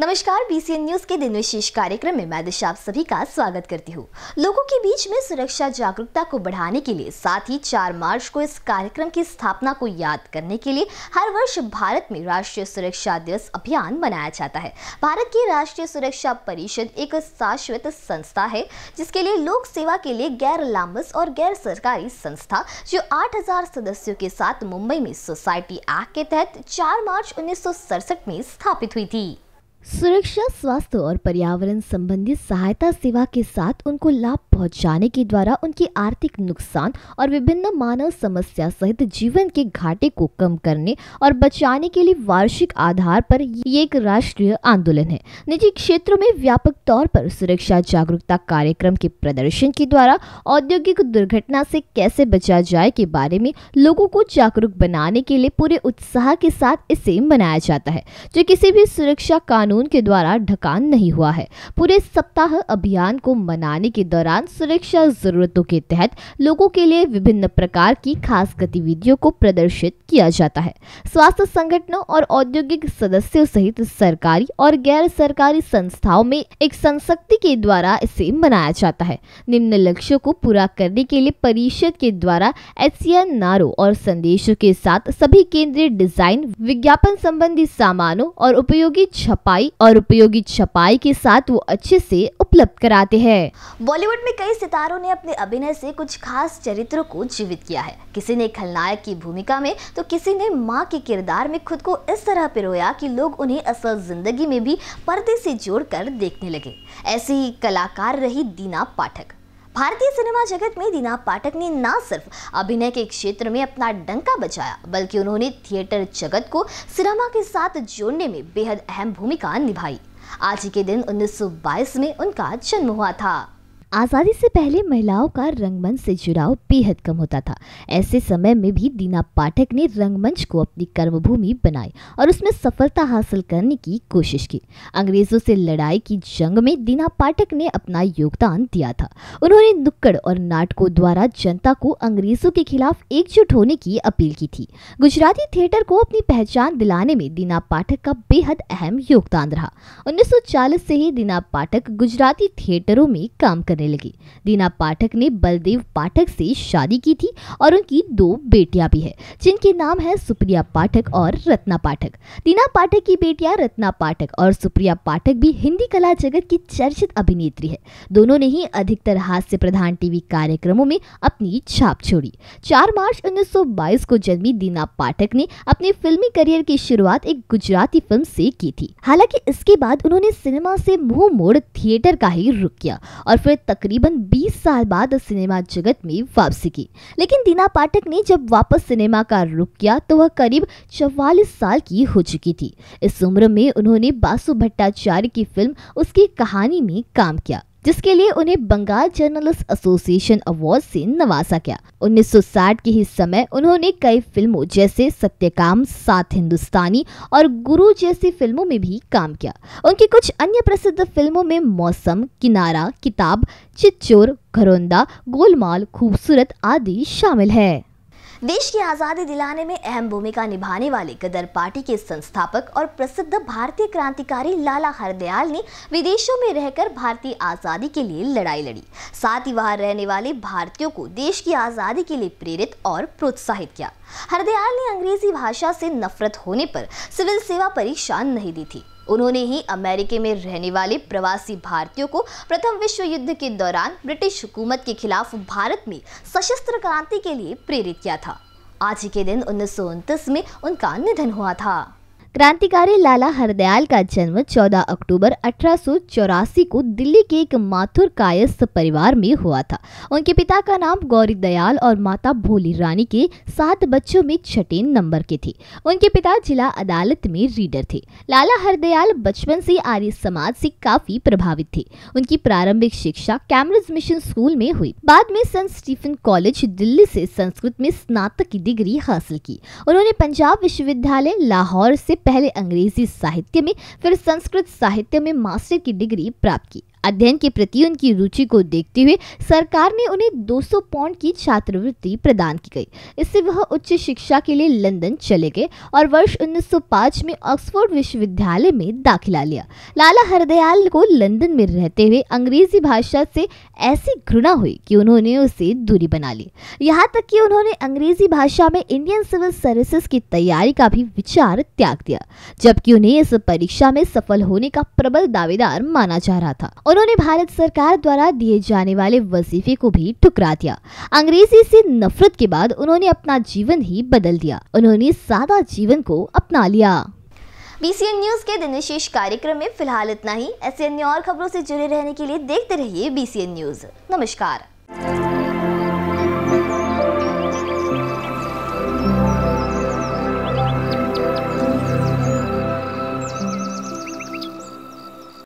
नमस्कार BCN news के दिन विशेष कार्यक्रम में मैं दिशा आप सभी का स्वागत करती हूँ लोगों के बीच में सुरक्षा जागरूकता को बढ़ाने के लिए साथ ही 4 मार्च को इस कार्यक्रम की स्थापना को याद करने के लिए हर वर्ष भारत में राष्ट्रीय सुरक्षा दिवस अभियान मनाया जाता है भारत की राष्ट्रीय सुरक्षा परिषद एक शाश्वत संस्था है जिसके लिए लोक सेवा के लिए गैर लामस और गैर सरकारी संस्था जो आठ सदस्यों के साथ मुंबई में सोसाइटी एक्ट के तहत चार मार्च उन्नीस में स्थापित हुई थी सुरक्षा स्वास्थ्य और पर्यावरण संबंधी सहायता सेवा के साथ उनको लाभ पहुंचाने के द्वारा उनके आर्थिक नुकसान और विभिन्न मानव समस्या सहित जीवन के घाटे को कम करने और बचाने के लिए वार्षिक आधार पर ये एक राष्ट्रीय आंदोलन है निजी क्षेत्रों में व्यापक तौर पर सुरक्षा जागरूकता कार्यक्रम के प्रदर्शन के द्वारा औद्योगिक दुर्घटना से कैसे बचा जाए के बारे में लोगों को जागरूक बनाने के लिए पूरे उत्साह के साथ इसे मनाया जाता है जो किसी भी सुरक्षा कानून कानून के द्वारा ढकान नहीं हुआ है पूरे सप्ताह अभियान को मनाने के दौरान सुरक्षा जरूरतों के तहत लोगों के लिए विभिन्न प्रकार की खास गतिविधियों को प्रदर्शित किया जाता है स्वास्थ्य संगठनों और औद्योगिक सदस्यों सहित सरकारी और गैर सरकारी संस्थाओं में एक संसक्ति के द्वारा इसे मनाया जाता है निम्न लक्ष्यों को पूरा करने के लिए परिषद के द्वारा एच नारों और संदेशों के साथ सभी केंद्रीय डिजाइन विज्ञापन संबंधी सामानों और उपयोगी छपाई सफाई और उपयोगी छपाई के साथ वो अच्छे से उपलब्ध कराते हैं बॉलीवुड में कई सितारों ने अपने अभिनय से कुछ खास चरित्रों को जीवित किया है किसी ने खलनायक की भूमिका में तो किसी ने माँ के किरदार में खुद को इस तरह पिरोया कि लोग उन्हें असल जिंदगी में भी पर्दे से जोड़कर देखने लगे ऐसी ही कलाकार रही दीना पाठक भारतीय सिनेमा जगत में दीना पाठक ने न सिर्फ अभिनय के क्षेत्र में अपना डंका बचाया बल्कि उन्होंने थिएटर जगत को सिनेमा के साथ जोड़ने में बेहद अहम भूमिका निभाई आज के दिन 1922 में उनका जन्म हुआ था आज़ादी से पहले महिलाओं का रंगमंच से जुड़ाव बेहद कम होता था ऐसे समय में भी दीना पाठक ने रंगमंच को अपनी कर्मभूमि बनाई और उसमें सफलता हासिल करने की कोशिश की अंग्रेज़ों से लड़ाई की जंग में दीना पाठक ने अपना योगदान दिया था उन्होंने नुक्कड़ और नाटकों द्वारा जनता को अंग्रेज़ों के खिलाफ एकजुट होने की अपील की थी गुजराती थिएटर को अपनी पहचान दिलाने में दीना पाठक का बेहद अहम योगदान रहा उन्नीस से ही दीना पाठक गुजराती थिएटरों में काम कर करने लगी दीना पाठक ने बलदेव पाठक से शादी की थी और उनकी दो बेटियां भी है जिनके नाम है सुप्रिया पाठक और रत्ना पाठक दीना पाठक की बेटियां रत्ना पाठक और सुप्रिया पाठक भी हिंदी कला जगत की चर्चित अभिनेत्री है दोनों ने ही अधिकतर हास्य प्रधान टीवी कार्यक्रमों में अपनी छाप छोड़ी चार मार्च उन्नीस को जन्मी दीना पाठक ने अपने फिल्मी करियर की शुरुआत एक गुजराती फिल्म से की थी हालांकि इसके बाद उन्होंने सिनेमा से मुंह मोड़ थिएटर का ही रुख किया और फिर तकरीबन 20 साल बाद सिनेमा जगत में वापसी की लेकिन दीना पाठक ने जब वापस सिनेमा का रुख किया तो वह करीब चवालीस साल की हो चुकी थी इस उम्र में उन्होंने बासु भट्टाचार्य की फिल्म उसकी कहानी में काम किया जिसके लिए उन्हें बंगाल जर्नलिस्ट एसोसिएशन अवार्ड से नवाजा गया 1960 के ही समय उन्होंने कई फिल्मों जैसे सत्यकाम सात हिंदुस्तानी और गुरु जैसी फिल्मों में भी काम किया उनकी कुछ अन्य प्रसिद्ध फिल्मों में मौसम किनारा किताब चिच्चोर घरोंदा गोलमाल खूबसूरत आदि शामिल है देश की आज़ादी दिलाने में अहम भूमिका निभाने वाले गदर पार्टी के संस्थापक और प्रसिद्ध भारतीय क्रांतिकारी लाला हरदयाल ने विदेशों में रहकर भारतीय आज़ादी के लिए लड़ाई लड़ी साथ ही वहाँ रहने वाले भारतीयों को देश की आज़ादी के लिए प्रेरित और प्रोत्साहित किया हरदयाल ने अंग्रेजी भाषा से नफरत होने पर सिविल सेवा परीक्षा नहीं दी थी उन्होंने ही अमेरिके में रहने वाले प्रवासी भारतीयों को प्रथम विश्व युद्ध के दौरान ब्रिटिश हुकूमत के खिलाफ भारत में सशस्त्र क्रांति के लिए प्रेरित किया था आज ही के दिन उन्नीस में उनका निधन हुआ था क्रांतिकारी लाला हरदयाल का जन्म 14 अक्टूबर अठारह को दिल्ली के एक माथुर कायस्थ परिवार में हुआ था उनके पिता का नाम गौरी दयाल और माता भोली रानी के सात बच्चों में छठे नंबर के थी उनके पिता जिला अदालत में रीडर थे लाला हरदयाल बचपन से आर्य समाज से काफी प्रभावित थे उनकी प्रारंभिक शिक्षा कैम्ब्रिज मिशन स्कूल में हुई बाद में सेंट स्टीफन कॉलेज दिल्ली से संस्कृत में स्नातक की डिग्री हासिल की उन्होंने पंजाब विश्वविद्यालय लाहौर से पहले अंग्रेजी साहित्य में फिर संस्कृत साहित्य में मास्टर की डिग्री प्राप्त की अध्ययन के प्रति उनकी रुचि को देखते हुए सरकार ने उन्हें 200 पौंड की छात्रवृत्ति प्रदान की गई इससे वह उच्च शिक्षा के लिए लंदन चले गए और वर्ष 1905 में ऑक्सफोर्ड विश्वविद्यालय में दाखिला लिया लाला हरदयाल को लंदन में रहते हुए अंग्रेजी भाषा से ऐसी घृणा हुई कि उन्होंने उसे दूरी बना ली यहाँ तक कि उन्होंने अंग्रेजी भाषा में इंडियन सिविल सर्विसेज की तैयारी का भी विचार त्याग दिया जबकि उन्हें इस परीक्षा में सफल होने का प्रबल दावेदार माना जा रहा था उन्होंने भारत सरकार द्वारा दिए जाने वाले वजीफे को भी ठुकरा दिया अंग्रेजी से नफरत के बाद उन्होंने अपना जीवन ही बदल दिया उन्होंने सादा जीवन को अपना लिया बीसीएन न्यूज के दिन विशेष कार्यक्रम में फिलहाल इतना ही ऐसे अन्य और खबरों से जुड़े रहने के लिए देखते रहिए बीसीएन न्यूज नमस्कार